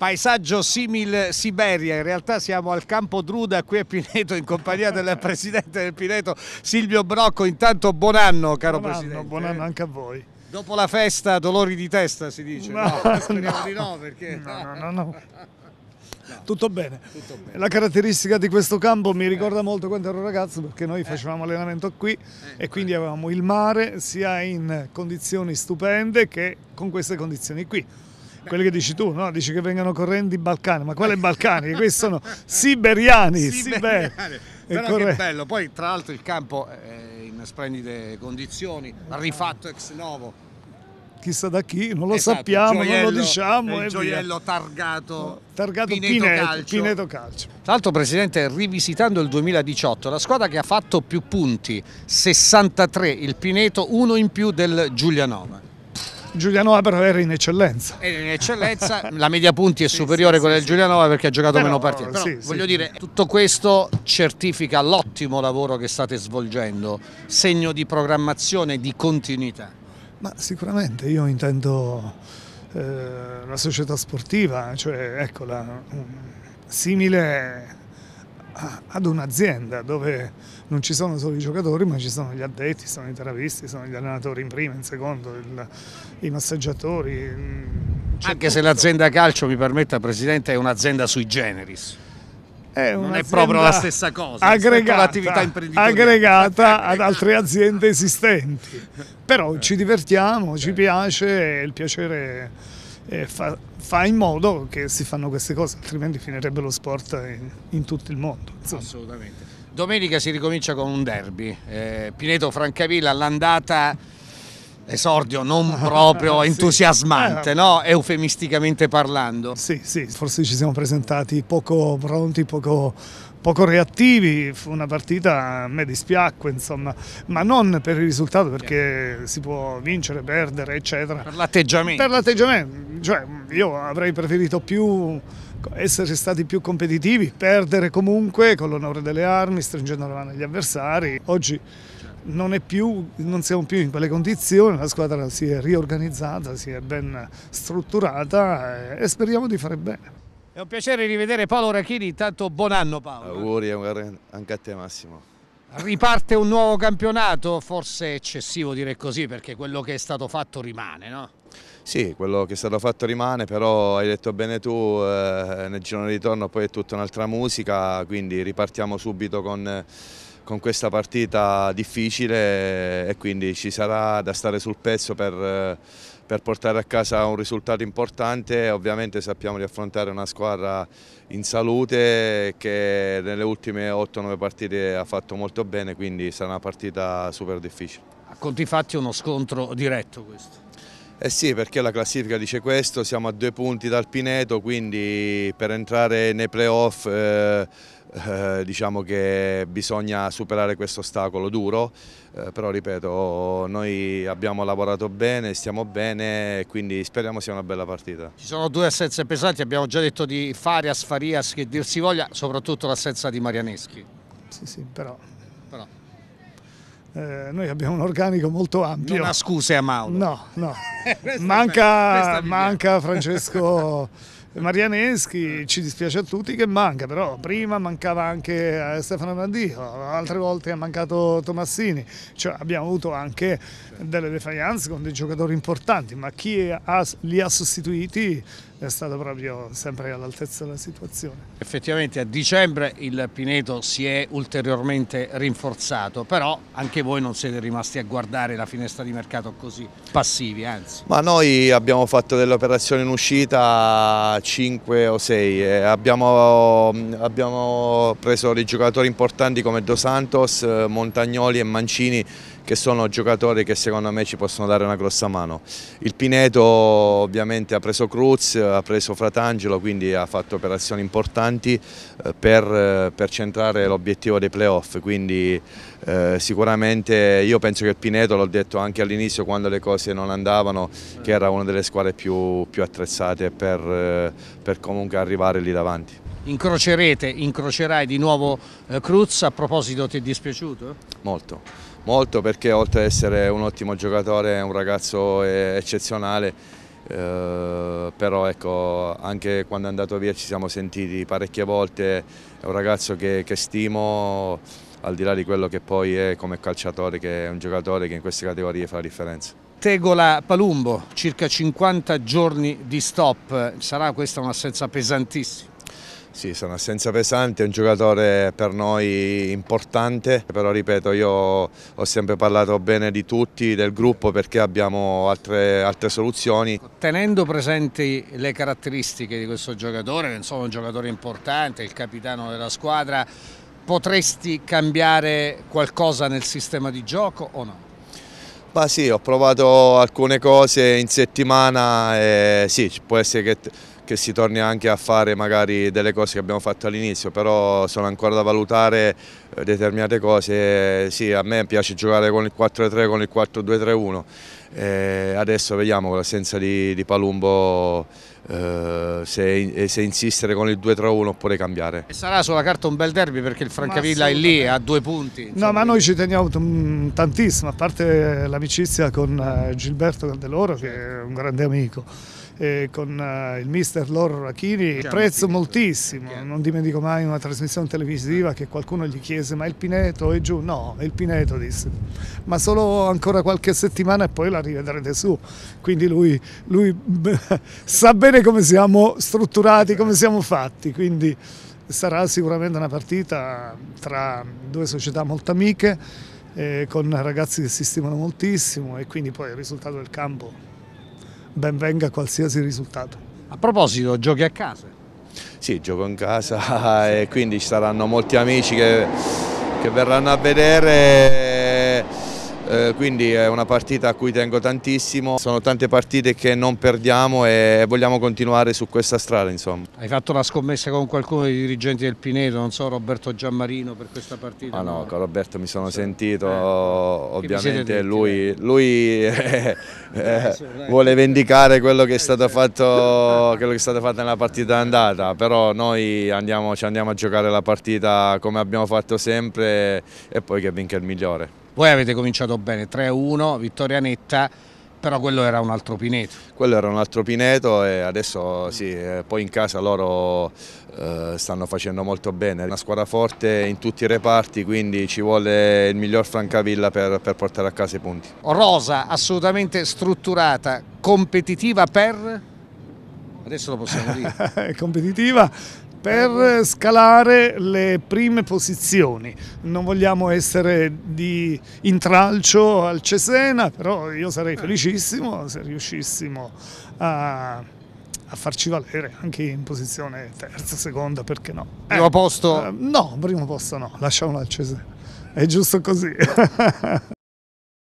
paesaggio simil Siberia, in realtà siamo al Campo Druda qui a Pineto in compagnia del Presidente del Pineto Silvio Brocco, intanto buon anno caro buon Presidente. Anno, buon anno anche a voi. Dopo la festa dolori di testa si dice, no, no speriamo no. di no perché... No, no, no, no. Tutto bene. Tutto bene. La caratteristica di questo campo mi ricorda eh. molto quando ero ragazzo perché noi eh. facevamo eh. allenamento qui eh. e quindi avevamo il mare sia in condizioni stupende che con queste condizioni qui. Quelli che dici tu, no? Dici che vengano correndo i balcani, ma quale balcani? Questi sono siberiani, siberiani. siberiani. Però che bello, poi tra l'altro il campo è in splendide condizioni, rifatto ex novo. Chissà da chi, non lo esatto, sappiamo, gioiello, non lo diciamo. Il gioiello via. targato, targato Pineto, Pineto, Calcio. Pineto Calcio. Tra l'altro Presidente, rivisitando il 2018, la squadra che ha fatto più punti, 63 il Pineto, uno in più del Giulianova. Giuliano però era in eccellenza. Era in eccellenza, la media punti è sì, superiore a sì, quella sì, del Giulianova perché ha giocato però, meno partite. Però voglio dire, tutto questo certifica l'ottimo lavoro che state svolgendo, segno di programmazione, di continuità. Ma sicuramente io intendo eh, la società sportiva, cioè eccola, simile ad un'azienda dove non ci sono solo i giocatori ma ci sono gli addetti, sono i terapisti, sono gli allenatori in prima, in secondo, il, i massaggiatori. Mm, Anche se l'azienda calcio, mi permetta Presidente, è un'azienda sui generis. È non è proprio la stessa cosa, aggregata, aggregata ad altre aziende esistenti. Però ci divertiamo, ci certo. piace, il piacere fa, fa in modo che si fanno queste cose, altrimenti finirebbe lo sport in, in tutto il mondo. Insomma. Assolutamente. Domenica si ricomincia con un derby, eh, Pineto-Francavilla, all'andata esordio non ah, proprio entusiasmante, eh. no? eufemisticamente parlando. Sì, sì, forse ci siamo presentati poco pronti, poco, poco reattivi, fu una partita a me dispiacque, insomma, ma non per il risultato perché si può vincere, perdere, eccetera. Per l'atteggiamento. Per l'atteggiamento, cioè io avrei preferito più essere stati più competitivi, perdere comunque con l'onore delle armi, stringendo la mano agli avversari. Oggi non, più, non, siamo più in quelle condizioni, la squadra si è riorganizzata, si è ben strutturata eh, e speriamo di fare bene. È un piacere rivedere Paolo Rachini, intanto buon anno Paolo. Auguri anche a te Massimo. Riparte un nuovo campionato? Forse è eccessivo dire così perché quello che è stato fatto rimane, no? Sì, quello che è stato fatto rimane, però hai detto bene tu, eh, nel giorno di ritorno poi è tutta un'altra musica, quindi ripartiamo subito con, con, questa partita difficile e quindi ci sarà da stare sul pezzo per... Eh, per portare a casa un risultato importante. Ovviamente sappiamo di affrontare una squadra in salute che nelle ultime 8-9 partite ha fatto molto bene, quindi sarà una partita super difficile. A conti fatti uno scontro diretto questo? Eh sì, perché la classifica dice questo, siamo a due punti dal Pineto, quindi per entrare nei playoff... Eh, eh, diciamo che bisogna superare questo ostacolo duro, eh, però ripeto, noi abbiamo lavorato bene, stiamo bene, quindi speriamo sia una bella partita. Ci sono due assenze pesanti, abbiamo già detto di Farias, Farias, che dir si voglia, soprattutto l'assenza di Marianeschi. Sì, sì, però... però. Eh, noi abbiamo un organico molto ampio. Non ha scuse a Mauro. No, no. manca, manca Francesco... Marianeschi ci dispiace a tutti che manca, però prima mancava anche eh, Stefano Mandico, altre volte è mancato Tomassini, cioè abbiamo avuto anche delle defianze con dei giocatori importanti, ma chi li ha sostituiti è stato proprio sempre all'altezza della situazione. Effettivamente a dicembre il Pineto si è ulteriormente rinforzato, però anche voi non siete rimasti a guardare la finestra di mercato così passivi, anzi. Ma noi abbiamo fatto delle operazioni in uscita 5 o 6. Eh, abbiamo, abbiamo, preso dei giocatori importanti come Dos Santos, eh, Montagnoli e Mancini che sono giocatori che secondo me ci possono dare una grossa mano. Il Pineto ovviamente ha preso Cruz, ha preso Fratangelo, quindi ha fatto operazioni importanti eh, per, per centrare l'obiettivo dei playoff, quindi eh, sicuramente io penso che il Pineto, l'ho detto anche all'inizio quando le cose non andavano, che era una delle squadre più, più attrezzate per, per, comunque arrivare lì davanti. Incrocerete, incrocerai di nuovo eh, Cruz, a proposito ti è dispiaciuto? Molto, molto perché oltre ad essere un ottimo giocatore è un ragazzo eh, eccezionale eh, però ecco, anche quando è andato via ci siamo sentiti parecchie volte, è un ragazzo che, che stimo al di là di quello che poi è come calciatore, che è un giocatore che in queste categorie fa la differenza. Tegola Palumbo, circa 50 giorni di stop, sarà questa un'assenza pesantissima? Sì, sarà un'assenza pesante, è un giocatore per noi importante, però ripeto io ho sempre parlato bene di tutti, del gruppo perché abbiamo altre, altre soluzioni. Tenendo presenti le caratteristiche di questo giocatore, che insomma è un giocatore importante, il capitano della squadra, potresti cambiare qualcosa nel sistema di gioco o no? Bah sì, ho provato alcune cose in settimana e sì, può essere che che si torni anche a fare magari delle cose che abbiamo fatto all'inizio, però sono ancora da valutare eh, determinate cose. Sì, a me piace giocare con il 4-3, con il 4-2-3-1. E eh, adesso vediamo con l'assenza di, di, Palumbo eh, se, eh, se, insistere con il 2-3-1 oppure cambiare. E sarà sulla carta un bel derby perché il Francavilla è lì, a due punti. Insomma. No, ma noi ci teniamo mm, tantissimo, a parte l'amicizia con Gilberto Candeloro che è un grande amico eh, con eh, il mister Loro Rachini, prezzo moltissimo, non dimentico mai una trasmissione televisiva che qualcuno gli chiese ma il Pineto è giù? No, è il Pineto disse, ma solo ancora qualche settimana e poi la rivedrete su, quindi lui, lui sa bene come siamo strutturati, come siamo fatti, quindi sarà sicuramente una partita tra due società molto amiche, eh, con ragazzi che si stimano moltissimo e quindi poi il risultato del campo benvenga qualsiasi risultato. A proposito, giochi a casa? Sì, gioco in casa e quindi ci saranno molti amici che, che verranno a vedere eh, quindi è una partita a cui tengo tantissimo, sono tante partite che non perdiamo e vogliamo continuare su questa strada. Insomma. Hai fatto la scommessa con qualcuno dei dirigenti del Pineto, non so Roberto Giammarino per questa partita? Ah no, con Roberto mi sono sì. sentito, eh, ovviamente lui, eh? lui eh, vuole vendicare quello che, fatto, quello che, è stato fatto, nella partita andata, però noi andiamo, ci andiamo a giocare la partita come abbiamo fatto sempre e poi che vinca il migliore. Voi avete cominciato bene, 3-1, vittoria netta, però quello era un altro Pineto. Quello era un altro Pineto e adesso sì, eh, poi in casa loro eh, stanno facendo molto bene, una squadra forte in tutti i reparti, quindi ci vuole il miglior Francavilla per, per portare a casa i punti. Rosa assolutamente strutturata, competitiva per... Adesso lo possiamo dire. competitiva per scalare le prime posizioni. Non vogliamo essere di intralcio al Cesena, però io sarei felicissimo se riuscissimo a a farci valere anche in posizione terza, seconda, perché no? Eh, primo posto? Eh, no, primo posto no, lasciamolo al Cesena. È giusto così.